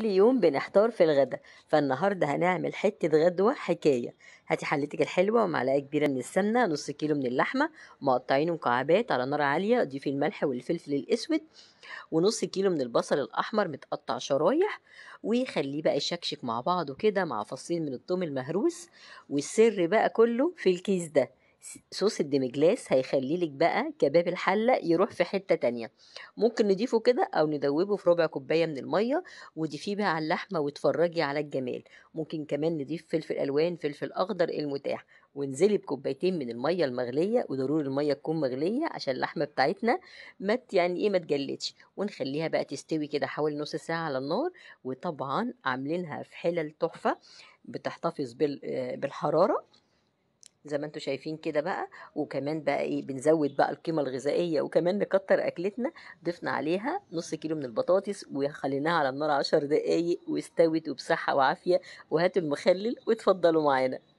كل يوم بنحتار في الغدا فالنهاردة هنعمل حتة غدوة حكاية هاتي حلتك الحلوة ومعلقة كبيرة من السمنة نص كيلو من اللحمة مقطعينه مكعبات على نار عالية ضيفي الملح والفلفل الأسود ونص كيلو من البصل الأحمر متقطع شرايح وخليه بقى يشكشك مع بعضه كده مع فصين من الثوم المهروس والسر بقى كله في الكيس ده صوص هيخلي هيخليلك بقى كباب الحلة يروح في حتة تانية ممكن نضيفه كده أو ندوبه في ربع كوباية من المية وضيفيه بقى على اللحمة واتفرجي على الجمال ممكن كمان نضيف فلفل ألوان فلفل أخضر المتاح وانزلي بكوبايتين من المية المغلية وضروري المية تكون مغلية عشان اللحمة بتاعتنا ما يعني ايه ما تجلدش ونخليها بقى تستوي كده حوالي نص ساعة على النار وطبعا عاملينها في حلل تحفة بتحتفظ بالحرارة زي ما انتم شايفين كده بقى وكمان بقى ايه بنزود بقى القيمه الغذائيه وكمان نكتر اكلتنا ضفنا عليها نص كيلو من البطاطس وخليناها على النار عشر دقايق واستوت وبصحه وعافيه وهاتوا المخلل واتفضلوا معانا